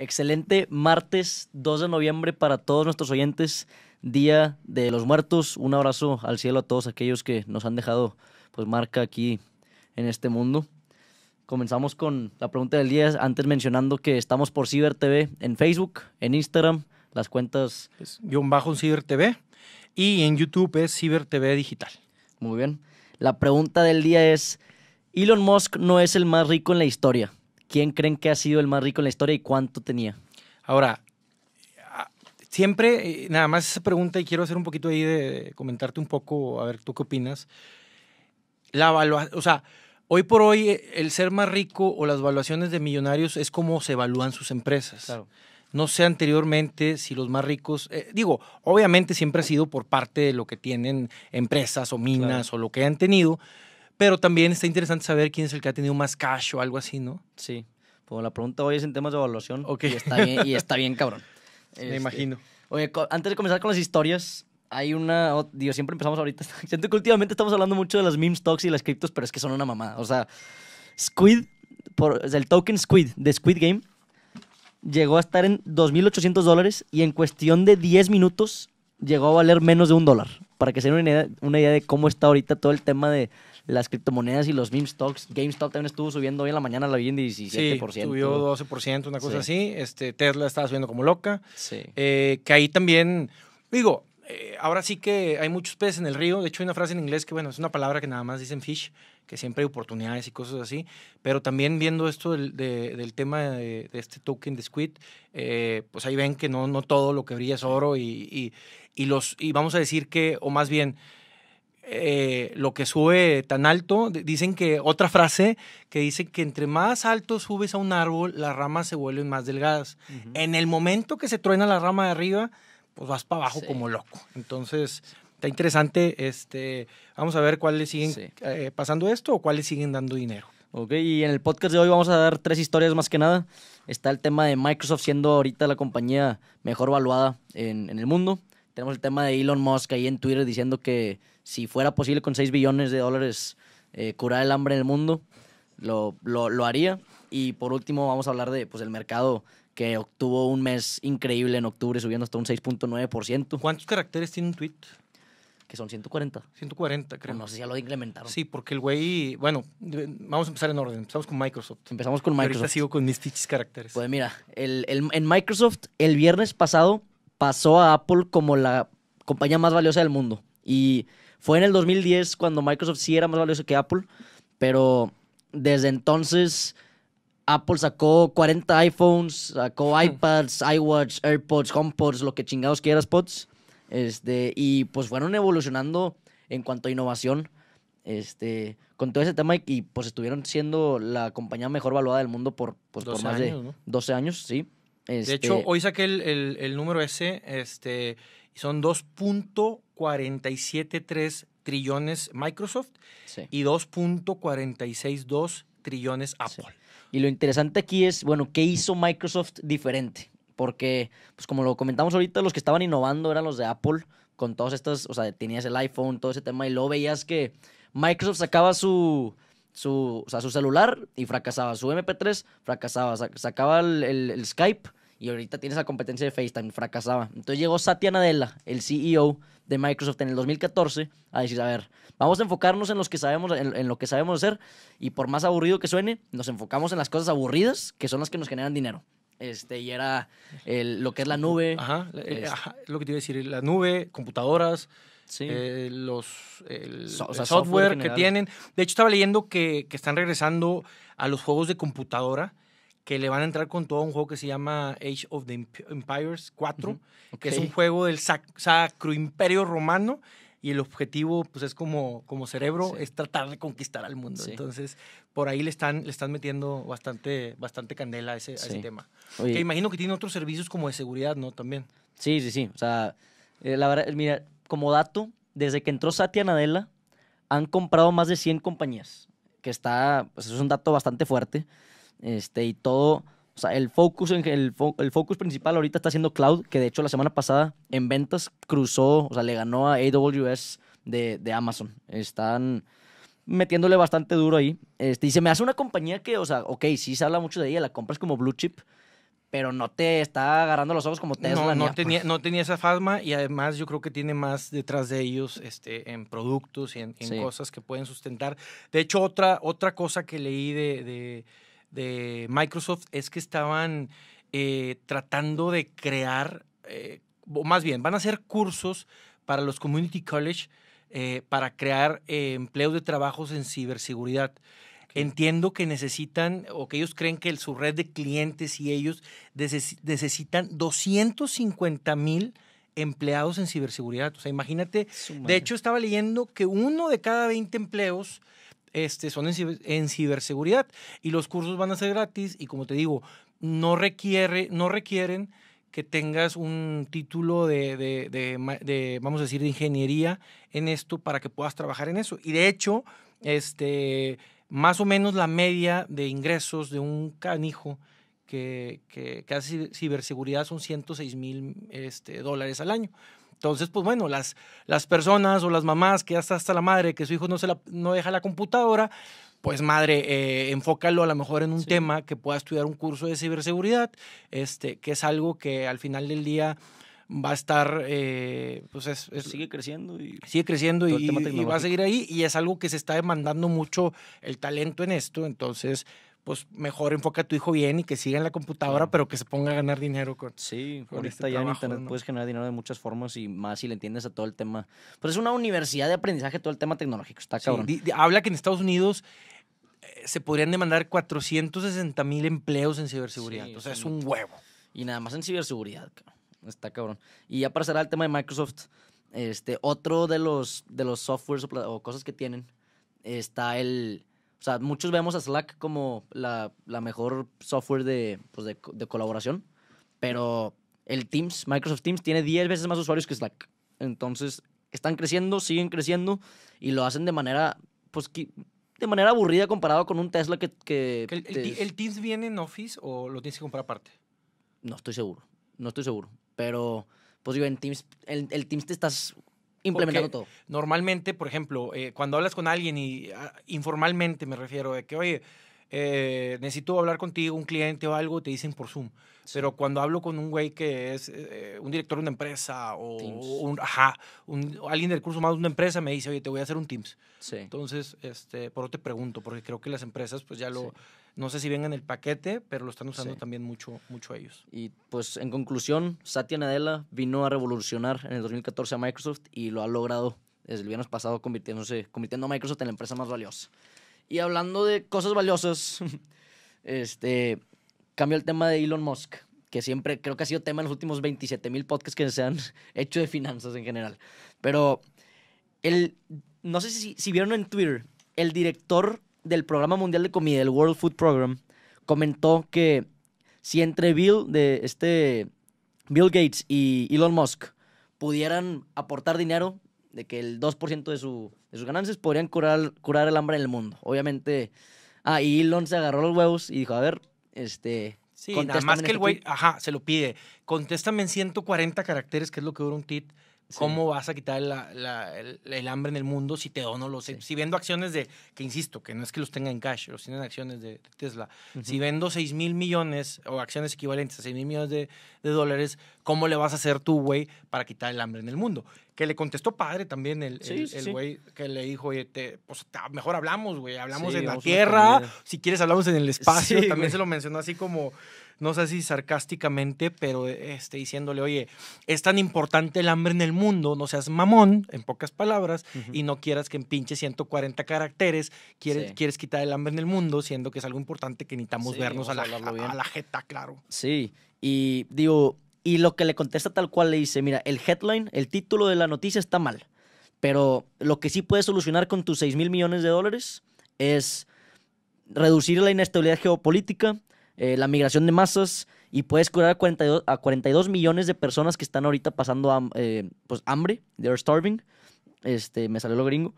Excelente martes 2 de noviembre para todos nuestros oyentes, Día de los Muertos. Un abrazo al cielo a todos aquellos que nos han dejado pues marca aquí en este mundo. Comenzamos con la pregunta del día, antes mencionando que estamos por CiberTV TV en Facebook, en Instagram, las cuentas... Es y en YouTube es Ciber TV Digital. Muy bien. La pregunta del día es, Elon Musk no es el más rico en la historia. ¿quién creen que ha sido el más rico en la historia y cuánto tenía? Ahora, siempre, eh, nada más esa pregunta y quiero hacer un poquito ahí de, comentarte un poco, a ver, ¿tú qué opinas? La o sea, hoy por hoy eh, el ser más rico o las valuaciones de millonarios es como se evalúan sus empresas. Claro. No sé anteriormente si los más ricos, eh, digo, obviamente siempre ha sido por parte de lo que tienen empresas o minas o lo que han tenido, pero también está interesante saber quién es el que ha tenido más cash o algo así, ¿no? Sí. Pues la pregunta hoy es en temas de evaluación. Y está bien, cabrón. Me imagino. Este, oye, antes de comenzar con las historias, hay una. dios, siempre empezamos ahorita. Siento que últimamente estamos hablando mucho de las meme stocks y las criptos, pero es que son una mamada. O sea, Squid, por, el token Squid de Squid Game, llegó a estar en 2.800 dólares y en cuestión de 10 minutos llegó a valer menos de un dólar. Para que se den una idea de cómo está ahorita todo el tema de las criptomonedas y los meme stocks. GameStop también estuvo subiendo hoy en la mañana, la vi en 17%. Sí, subió 12%, una cosa así. Este, Tesla estaba subiendo como loca. Sí. Eh, que ahí también, digo, eh, ahora sí que hay muchos peces en el río. De hecho, hay una frase en inglés que, bueno, es una palabra que nada más dicen fish, que siempre hay oportunidades y cosas así. Pero también viendo esto del, tema de, este token de Squid, eh, pues ahí ven que no, no todo lo que brilla es oro y, y, los, y vamos a decir que, o más bien, eh, lo que sube tan alto, dicen que otra frase que dice que entre más alto subes a un árbol, las ramas se vuelven más delgadas. En el momento que se truena la rama de arriba, pues vas para abajo como loco. Entonces, está interesante. Este, vamos a ver cuáles siguen eh, pasando esto o cuáles siguen dando dinero. Ok, y en el podcast de hoy vamos a dar tres historias más que nada. Está el tema de Microsoft siendo ahorita la compañía mejor valuada en, en el mundo. Tenemos el tema de Elon Musk ahí en Twitter diciendo que si fuera posible con 6 billones de dólares eh, curar el hambre en el mundo, lo, lo, lo, haría. Y por último vamos a hablar de pues, el mercado que obtuvo un mes increíble en octubre, subiendo hasta un 6.9%. ¿Cuántos caracteres tiene un tweet? Que son 140. 140, creo. no sé si ya lo incrementaron. Sí, porque el güey. Bueno, vamos a empezar en orden. Empezamos con Microsoft. Empezamos con Microsoft. Y sigo con mis fichis caracteres. Pues mira, el, el, en Microsoft, el viernes pasado pasó a Apple como la compañía más valiosa del mundo. Y fue en el 2010 cuando Microsoft sí era más valioso que Apple, pero desde entonces Apple sacó 40 iPhones, sacó hmm. iPads, iWatch, AirPods, HomePods, lo que chingados quieras, pods. Este, y pues fueron evolucionando en cuanto a innovación. Este, con todo ese tema y, pues estuvieron siendo la compañía mejor valuada del mundo por, pues, más de 12 años, sí. De este hecho, hoy saqué el, el, número ese, este, son 2.473 trillones Microsoft y 2.462 trillones Apple. Y lo interesante aquí es, bueno, ¿qué hizo Microsoft diferente? Porque, pues como lo comentamos ahorita, los que estaban innovando eran los de Apple, con todas estas, o sea, tenías el iPhone, todo ese tema, y lo veías que Microsoft sacaba su, su, o sea, su celular y fracasaba, su MP3 fracasaba, sacaba el Skype y ahorita tienes la competencia de FaceTime, fracasaba. Entonces llegó Satya Nadella, el CEO de Microsoft en el 2014, a decir, a ver, vamos a enfocarnos en, los que sabemos, en, lo que sabemos hacer y por más aburrido que suene, nos enfocamos en las cosas aburridas que son las que nos generan dinero. Este, y era lo que es la nube. Ajá, eh, este. lo que te iba a decir, la nube, computadoras, eh, los el, software, que tienen. De hecho, estaba leyendo que, que, están regresando a los juegos de computadora que le van a entrar con todo un juego que se llama Age of the Empires 4, que es un juego del Sacro Imperio Romano y el objetivo pues es como, como cerebro es tratar de conquistar al mundo entonces por ahí le están le están metiendo bastante bastante candela a ese, ese tema que imagino que tiene otros servicios como de seguridad no también sí sí sí o sea eh, la verdad mira como dato desde que entró Satya Nadella han comprado más de 100 compañías que está pues es un dato bastante fuerte este, y todo, o sea, el focus, en, el, el focus principal ahorita está siendo cloud, que de hecho la semana pasada en ventas cruzó, o sea, le ganó a AWS de, de Amazon. Están metiéndole bastante duro ahí. Este, y se me hace una compañía que, o sea, ok, sí se habla mucho de ella, la compras como blue chip, pero no te está agarrando los ojos como Tesla. No, no, tenía, no tenía esa fama y además yo creo que tiene más detrás de ellos este, en productos y en, cosas que pueden sustentar. De hecho, otra, otra cosa que leí de de Microsoft es que estaban eh, tratando de crear, eh, o más bien, van a hacer cursos para los community college eh, para crear empleos de trabajos en ciberseguridad. Entiendo que necesitan, o que ellos creen que su red de clientes y ellos necesitan 250 mil empleados en ciberseguridad. O sea, imagínate, de hecho estaba leyendo que uno de cada 20 empleos este, son en, ciberseguridad y los cursos van a ser gratis y como te digo, no, requiere, no requieren que tengas un título de, de, de, vamos a decir, de ingeniería en esto para que puedas trabajar en eso. Y de hecho, este, más o menos la media de ingresos de un canijo que, que, hace ciberseguridad son 106 mil este, dólares al año. Entonces, pues bueno, las, las personas o las mamás que hasta hasta la madre, que su hijo no, se la, no deja la computadora, pues madre, eh, enfócalo a lo mejor en un tema que pueda estudiar un curso de ciberseguridad, este, que es algo que al final del día va a estar, eh, pues sigue creciendo y sigue creciendo y, va a seguir ahí y es algo que se está demandando mucho el talento en esto, entonces pues mejor enfoca a tu hijo bien y que siga en la computadora, pero que se ponga a ganar dinero con. Sí, ahorita este ya en internet puedes generar dinero de muchas formas y más si le entiendes a todo el tema. Pero pues, es una universidad de aprendizaje todo el tema tecnológico, está cabrón. habla que en Estados Unidos eh, se podrían demandar 460 mil empleos en ciberseguridad. o sea, es un huevo. Y nada más en ciberseguridad, Está cabrón. Y ya para cerrar el tema de Microsoft, este, otro de los, de los softwares o cosas que tienen está el o sea, muchos vemos a Slack como la, mejor software pues, de, colaboración, pero el Teams, Microsoft Teams, tiene 10 veces más usuarios que Slack. Entonces, están creciendo, siguen creciendo y lo hacen de manera, pues, de manera aburrida comparado con un Tesla que... que ¿El, Teams viene en Office o lo tienes que comprar aparte? No estoy seguro, no estoy seguro, pero pues digo, en Teams, el, el, Teams te estás implementado todo. Normalmente, por ejemplo, eh, cuando hablas con alguien y ah, informalmente me refiero de que, oye, eh, necesito hablar contigo, un cliente o algo, te dicen por Zoom. Pero cuando hablo con un güey que es eh, un director de una empresa o alguien del curso más de una empresa me dice, oye, te voy a hacer un Teams. Entonces, este, por eso te pregunto, porque creo que las empresas pues ya lo... No sé si vengan el paquete, pero lo están usando también mucho, mucho ellos. Y pues en conclusión, Satya Nadella vino a revolucionar en el 2014 a Microsoft y lo ha logrado desde el viernes pasado convirtiéndose, convirtiendo a Microsoft en la empresa más valiosa. Y hablando de cosas valiosas, este, cambio el tema de Elon Musk, que siempre creo que ha sido tema en los últimos 27 mil podcasts que se han hecho de finanzas en general. Pero él no sé si vieron en Twitter, el director del Programa Mundial de Comida, el World Food Program, comentó que si entre Bill, de este, Bill Gates y Elon Musk pudieran aportar dinero, de que el 2% de, su, sus ganancias podrían curar, el hambre en el mundo. Obviamente, ah, y Elon se agarró los huevos y dijo, a ver, este... Sí, nada más que el güey, ajá, se lo pide. Contéstame en 140 caracteres, que es lo que dura un tit ¿Cómo vas a quitar el, hambre en el mundo si te dono los... Si vendo acciones de, que insisto, que no es que los tenga en cash, los tienen acciones de Tesla. Si vendo 6 mil millones o acciones equivalentes a 6 mil millones de, de, dólares, ¿cómo le vas a hacer tú, güey, para quitar el hambre en el mundo? que le contestó padre también el, güey que le dijo, oye, pues mejor hablamos, güey, hablamos en la tierra, si quieres hablamos en el espacio, también se lo mencionó así como, no sé si sarcásticamente, pero este, diciéndole, oye, es tan importante el hambre en el mundo, no seas mamón, en pocas palabras, y no quieras que en pinche 140 caracteres quieres, quieres quitar el hambre en el mundo, siendo que es algo importante que necesitamos vernos a la, a la jeta, claro. Sí, y digo y lo que le contesta tal cual le dice, mira, el headline, el título de la noticia está mal, pero lo que sí puedes solucionar con tus 6 mil millones de dólares es reducir la inestabilidad geopolítica, eh, la migración de masas y puedes curar a 42, a 42 millones de personas que están ahorita pasando eh, pues, hambre, they're starving, este, me salió lo gringo.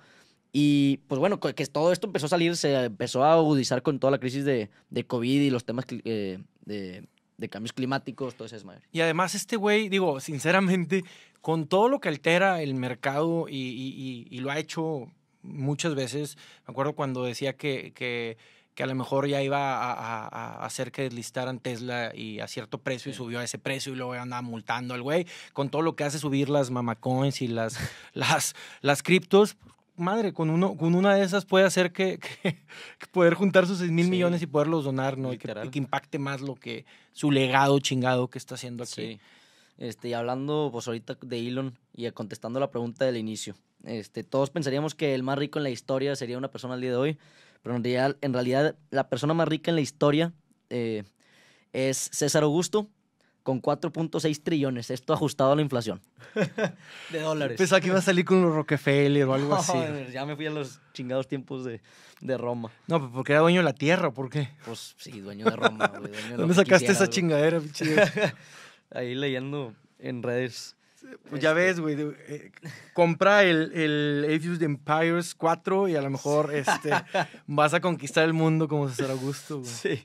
Y pues bueno, que todo esto empezó a salir, se empezó a agudizar con toda la crisis de, de COVID y los temas eh, de de cambios climáticos, todo eso es Y además este güey, digo, sinceramente, con todo lo que altera el mercado y, y, lo ha hecho muchas veces, me acuerdo cuando decía que, que, a lo mejor ya iba a, hacer que deslistaran Tesla y a cierto precio y subió a ese precio y luego andaba multando al güey, con todo lo que hace subir las mamacoins y las, las, las criptos, madre, con, uno, con una de esas puede hacer que, poder juntar sus 6 mil millones y poderlos donar, ¿no? Y que, impacte más lo que su legado chingado que está haciendo aquí. Este, y hablando, pues ahorita de Elon y contestando la pregunta del inicio. Este, todos pensaríamos que el más rico en la historia sería una persona al día de hoy, pero en realidad, en realidad la persona más rica en la historia eh, es César Augusto, con 4.6 trillones, esto ajustado a la inflación. de dólares. Pensaba que iba a salir con los Rockefeller o algo así. Ya me fui a los chingados tiempos de, de Roma. No, pues porque era dueño de la tierra, ¿por qué? Pues sí, dueño de Roma. Güey, dueño ¿Dónde sacaste esa chingadera, pinche? Ahí leyendo en redes. Pues ya ves, güey. Eh, compra el, el Atheist Empires 4 y a lo mejor este, vas a conquistar el mundo como César Augusto, güey. Sí.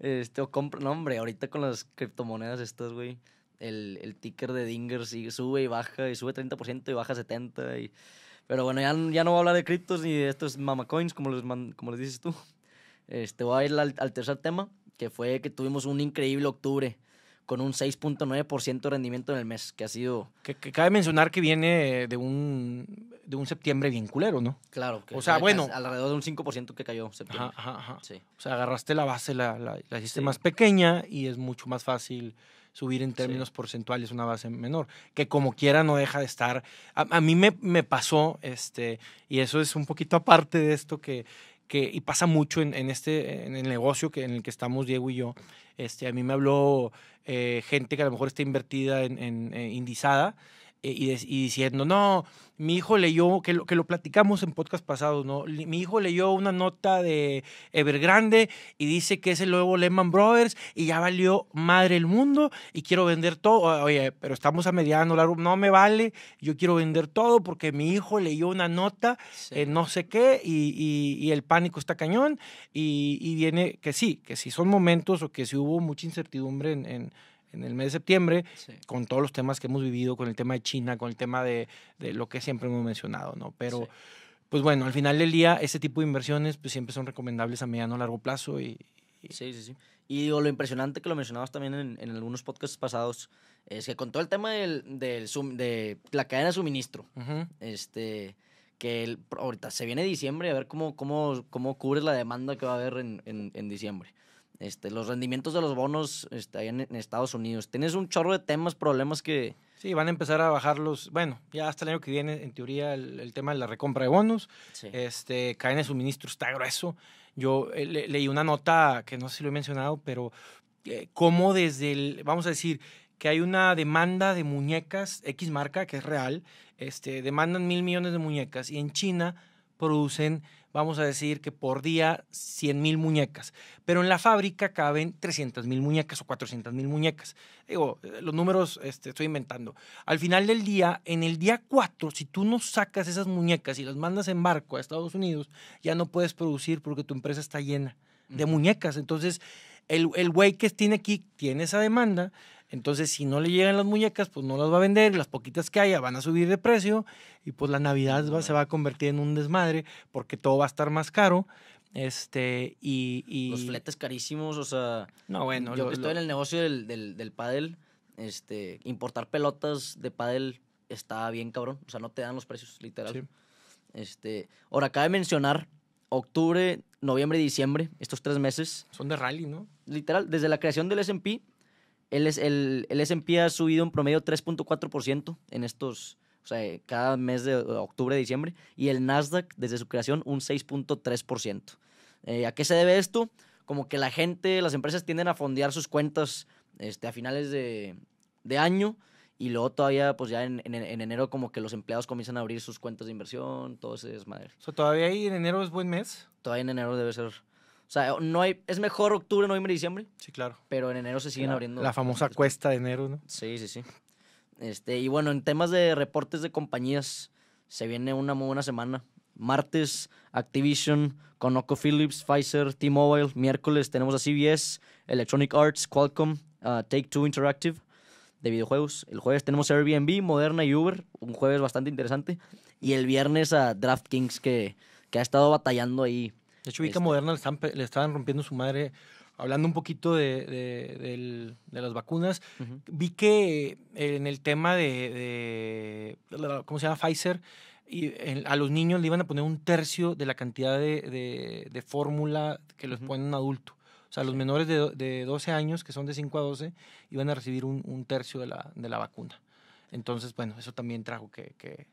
Este, o compro no, hombre, ahorita con las criptomonedas estas, güey. El, el, ticker de Dinger sigue, sube y baja, y sube 30% y baja 70%. Y, pero bueno, ya, ya no voy a hablar de criptos ni de estos mamacoins, como les, como les dices tú. Este, voy a ir al tercer tema, que fue que tuvimos un increíble octubre con un 6.9% de rendimiento en el mes, que ha sido... Que, cabe mencionar que viene de un, de un septiembre bien culero, ¿no? Claro. Que o sea, bueno... Alrededor de un 5% que cayó septiembre. Ajá, ajá, O sea, agarraste la base, la, la, hiciste más pequeña y es mucho más fácil subir en términos porcentuales una base menor, que como quiera no deja de estar. A, mí me, pasó, este, y eso es un poquito aparte de esto, que, que, y pasa mucho en, en, este, en el negocio que, en el que estamos Diego y yo. Este, a mí me habló eh, gente que a lo mejor está invertida en, en, en eh, indizada eh, y, diciendo, no, mi hijo leyó, que lo, que lo platicamos en podcast pasado, ¿no? Mi hijo leyó una nota de Evergrande y dice que es el nuevo Lehman Brothers y ya valió madre el mundo y quiero vender todo. Oye, pero estamos a mediano largo, no me vale, yo quiero vender todo porque mi hijo leyó una nota, eh, no sé qué, y, y, el pánico está cañón y, viene que sí, que sí son momentos o que sí hubo mucha incertidumbre en en el mes de septiembre, con todos los temas que hemos vivido, con el tema de China, con el tema de, de lo que siempre hemos mencionado, ¿no? Pero, pues bueno, al final del día, ese tipo de inversiones pues siempre son recomendables a mediano o largo plazo y, Sí, sí, sí. Y digo, lo impresionante que lo mencionabas también en, en, algunos podcasts pasados, es que con todo el tema del, del de la cadena de suministro, este que ahorita se viene diciembre, a ver cómo, cómo, cómo cubres la demanda que va a haber en, en, en diciembre este, los rendimientos de los bonos este, en, Estados Unidos. Tienes un chorro de temas, problemas que... Sí, van a empezar a bajar los... Bueno, ya hasta el año que viene, en teoría, el, tema de la recompra de bonos. Este, caen de suministro está grueso. Yo eh, leí una nota que no sé si lo he mencionado, pero eh, cómo desde el... Vamos a decir que hay una demanda de muñecas X marca, que es real. Este, demandan mil millones de muñecas y en China producen vamos a decir que por día 100 mil muñecas, pero en la fábrica caben 300 mil muñecas o 400 mil muñecas. Digo, eh, los números este, estoy inventando. Al final del día, en el día 4, si tú no sacas esas muñecas y las mandas en barco a Estados Unidos, ya no puedes producir porque tu empresa está llena de muñecas. Entonces, el güey que tiene aquí tiene esa demanda entonces, si no le llegan las muñecas, pues no las va a vender, las poquitas que haya van a subir de precio y pues la Navidad se va a convertir en un desmadre porque todo va a estar más caro. Este, y, Los fletes carísimos, o sea... No, bueno. Yo estoy en el negocio del, del, pádel, este, importar pelotas de pádel está bien cabrón, o sea, no te dan los precios, literal. Este, ahora, cabe mencionar octubre, noviembre y diciembre, estos tres meses. Son de rally, ¿no? Literal, desde la creación del SP el, el, el S&P ha subido en promedio 3.4% en estos, o sea, cada mes de octubre, diciembre, y el Nasdaq desde su creación un 6.3%. Eh, ¿A qué se debe esto? Como que la gente, las empresas tienden a fondear sus cuentas este, a finales de, de año y luego todavía, pues ya en, en, enero como que los empleados comienzan a abrir sus cuentas de inversión, todo ese desmadre. todavía ahí en enero es buen mes. Todavía en enero debe ser o sea, no hay, es mejor octubre, noviembre y diciembre. Sí, claro. Pero en enero se siguen abriendo. La famosa cuesta de enero, ¿no? Sí, sí, sí. Este, y bueno, en temas de reportes de compañías, se viene una muy buena semana. Martes, Activision, Conoco Phillips, Pfizer, T-Mobile. Miércoles tenemos a CBS, Electronic Arts, Qualcomm, uh, Take Two Interactive de videojuegos. El jueves tenemos Airbnb, Moderna y Uber. Un jueves bastante interesante. Y el viernes a DraftKings que, que ha estado batallando ahí de hecho, vi que este Moderna le estaban, rompiendo su madre hablando un poquito de, de, las vacunas, vi que eh, en el tema de, ¿cómo se llama? Pfizer, y a los niños le iban a poner un tercio de la cantidad de, fórmula que les pone un adulto. O sea, los menores de, 12 años, que son de 5 a 12, iban a recibir un, un tercio la, de la, vacuna. Entonces, bueno, eso también trajo que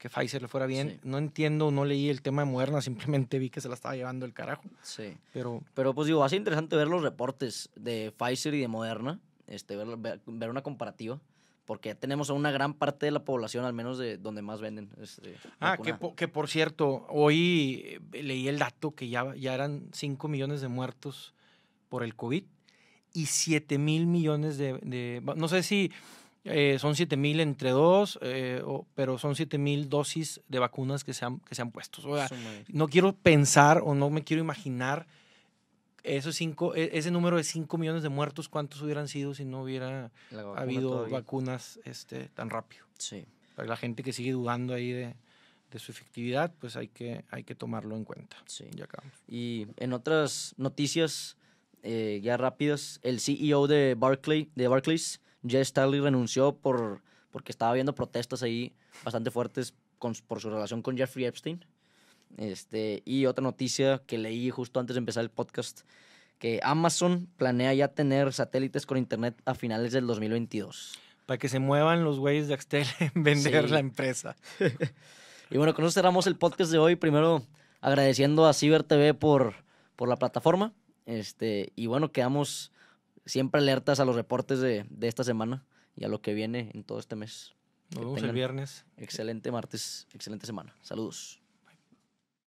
que Pfizer le fuera bien. No entiendo, no leí el tema de Moderna, simplemente vi que se la estaba llevando el carajo. Sí. Pero, pero pues digo, va interesante ver los reportes de Pfizer y de Moderna, este, ver, ver, una comparativa, porque tenemos a una gran parte de la población, al menos de donde más venden. Este, ah, que por, que por, cierto, hoy eh, leí el dato que ya, ya eran 5 millones de muertos por el COVID y 7 mil millones de, de... No sé si eh, son 7.000 entre dos, eh, pero son 7.000 dosis de vacunas que se han, que se han puesto. no quiero pensar o no me quiero imaginar esos cinco, e, ese número de 5 millones de muertos, cuántos hubieran sido si no hubiera habido vacunas este, tan rápido. Para la gente que sigue dudando ahí de, su efectividad, pues hay que, hay que tomarlo en cuenta. Sí. y en otras noticias eh, ya rápidas, el CEO de, Barclay, de Barclays Jeff Staley renunció por, porque estaba viendo protestas ahí bastante fuertes por su relación con Jeffrey Epstein. Este, y otra noticia que leí justo antes de empezar el podcast, que Amazon planea ya tener satélites con internet a finales del 2022. Para que se muevan los güeyes de Axtel en vender la empresa. y bueno, con eso cerramos el podcast de hoy. Primero agradeciendo a CiberTV por, por la plataforma. Este, y bueno, quedamos siempre alertas a los reportes de, esta semana y a lo que viene en todo este mes. Nos vemos el viernes. Excelente martes, excelente semana. Saludos.